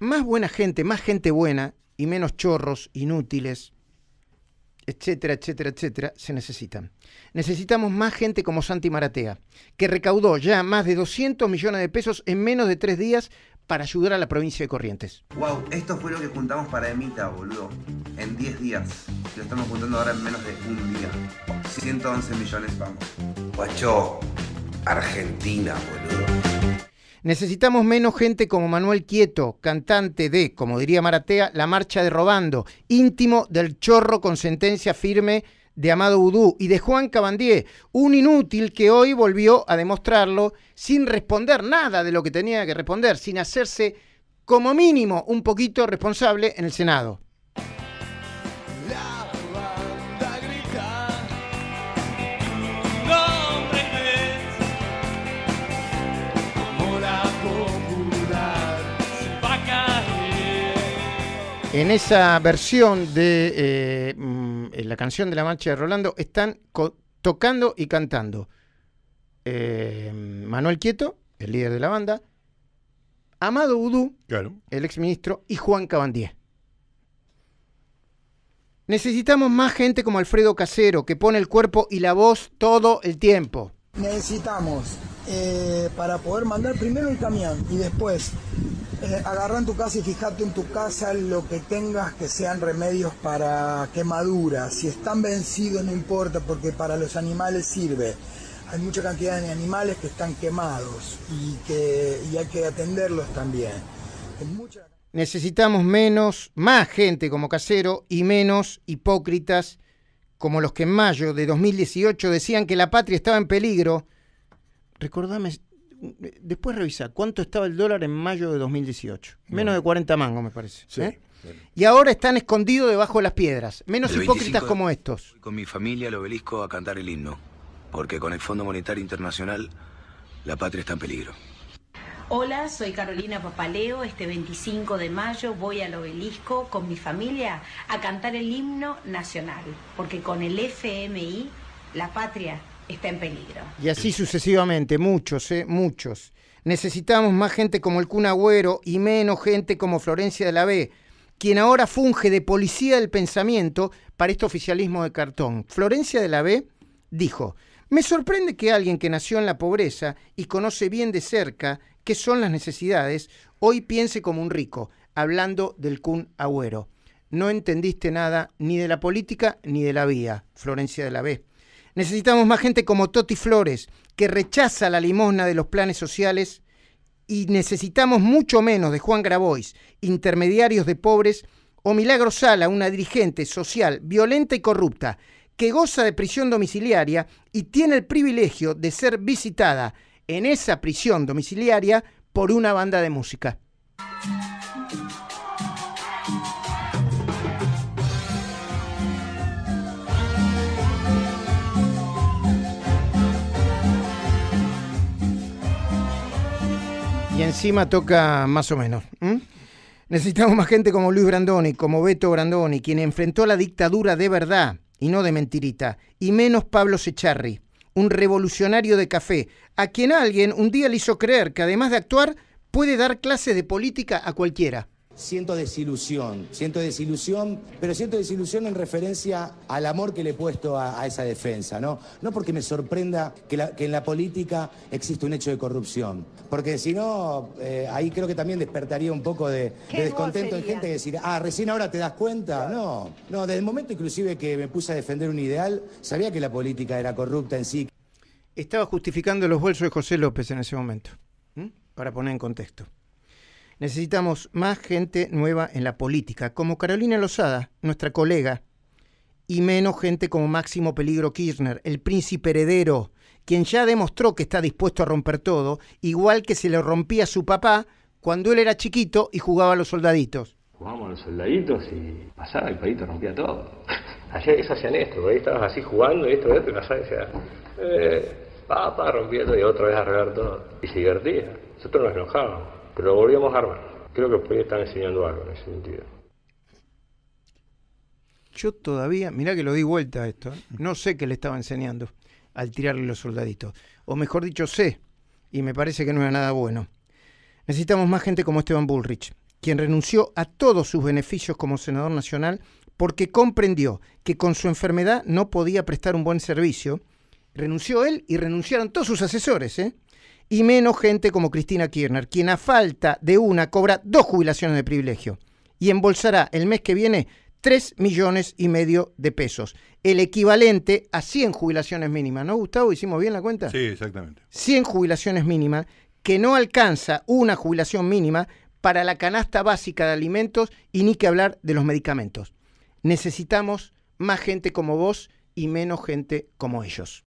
más buena gente, más gente buena y menos chorros inútiles, etcétera, etcétera, etcétera, se necesitan. Necesitamos más gente como Santi Maratea, que recaudó ya más de 200 millones de pesos en menos de tres días para ayudar a la provincia de Corrientes. Wow, esto fue lo que juntamos para Emita, boludo. En 10 días. Lo estamos juntando ahora en menos de un día. 111 millones, vamos. Guacho, Argentina, boludo. Necesitamos menos gente como Manuel Quieto, cantante de, como diría Maratea, La Marcha de Robando, íntimo del chorro con sentencia firme de Amado Udú y de Juan Cabandier, un inútil que hoy volvió a demostrarlo sin responder nada de lo que tenía que responder, sin hacerse como mínimo un poquito responsable en el Senado. En esa versión de eh, mm, la canción de la marcha de Rolando están tocando y cantando eh, Manuel Quieto, el líder de la banda, Amado Udú, el exministro, y Juan Cabandier. Necesitamos más gente como Alfredo Casero, que pone el cuerpo y la voz todo el tiempo. Necesitamos, eh, para poder mandar primero el camión y después eh, agarra en tu casa y fíjate en tu casa lo que tengas que sean remedios para quemaduras. Si están vencidos no importa porque para los animales sirve. Hay mucha cantidad de animales que están quemados y que hay que atenderlos también. Necesitamos menos, más gente como casero y menos hipócritas como los que en mayo de 2018 decían que la patria estaba en peligro. Recordame después revisa cuánto estaba el dólar en mayo de 2018. Menos de 40 mangos, me parece. Sí, ¿eh? Y ahora están escondidos debajo de las piedras. Menos hipócritas como estos. Voy con mi familia al obelisco a cantar el himno. Porque con el Fondo Monetario Internacional la patria está en peligro. Hola, soy Carolina Papaleo. Este 25 de mayo voy al obelisco con mi familia a cantar el himno nacional. Porque con el FMI la patria está en peligro. Y así sucesivamente, muchos, eh, muchos. Necesitamos más gente como el Kun Agüero y menos gente como Florencia de la B, quien ahora funge de policía del pensamiento para este oficialismo de cartón. Florencia de la B dijo, me sorprende que alguien que nació en la pobreza y conoce bien de cerca qué son las necesidades, hoy piense como un rico, hablando del Kun Agüero. No entendiste nada ni de la política ni de la vía, Florencia de la B. Necesitamos más gente como Toti Flores, que rechaza la limosna de los planes sociales, y necesitamos mucho menos de Juan Grabois, intermediarios de pobres, o Milagro Sala, una dirigente social violenta y corrupta, que goza de prisión domiciliaria y tiene el privilegio de ser visitada en esa prisión domiciliaria por una banda de música. encima toca más o menos. Necesitamos más gente como Luis Brandoni, como Beto Brandoni, quien enfrentó la dictadura de verdad y no de mentirita, y menos Pablo Secharri, un revolucionario de café, a quien alguien un día le hizo creer que además de actuar, puede dar clases de política a cualquiera siento desilusión, siento desilusión, pero siento desilusión en referencia al amor que le he puesto a, esa defensa, ¿no? No porque me sorprenda que, en la política existe un hecho de corrupción, porque si no, eh, ahí creo que también despertaría un poco de, descontento de gente que decir, ah, recién ahora te das cuenta, no, no, desde el momento inclusive que me puse a defender un ideal, sabía que la política era corrupta en sí. Estaba justificando los bolsos de José López en ese momento, para poner en contexto. Necesitamos más gente nueva en la política, como Carolina Lozada, nuestra colega, y menos gente como Máximo Peligro Kirchner, el príncipe heredero, quien ya demostró que está dispuesto a romper todo, igual que se le rompía su papá cuando él era chiquito y jugaba a los soldaditos. Jugábamos a los soldaditos y pasaba el palito, rompía todo. eso hacían esto, ahí estabas así jugando y esto, esto, y pasaba y decía, eh, papá, rompía y otra vez arreglar todo. Y se divertía. Nosotros nos enojábamos. Pero lo volvíamos a armar. Creo que puede estar enseñando algo en ese sentido. Yo todavía, mirá que lo di vuelta a esto, ¿eh? no sé qué le estaba enseñando al tirarle los soldaditos. O mejor dicho, sé, y me parece que no era nada bueno. Necesitamos más gente como Esteban Bullrich, quien renunció a todos sus beneficios como senador nacional porque comprendió que con su enfermedad no podía prestar un buen servicio. Renunció él y renunciaron todos sus asesores, ¿eh? y menos gente como Cristina Kirchner, quien a falta de una cobra dos jubilaciones de privilegio y embolsará el mes que viene 3 millones y medio de pesos, el equivalente a 100 jubilaciones mínimas. ¿No, Gustavo? ¿Hicimos bien la cuenta? Sí, exactamente. 100 jubilaciones mínimas, que no alcanza una jubilación mínima para la canasta básica de alimentos y ni que hablar de los medicamentos. Necesitamos más gente como vos y menos gente como ellos.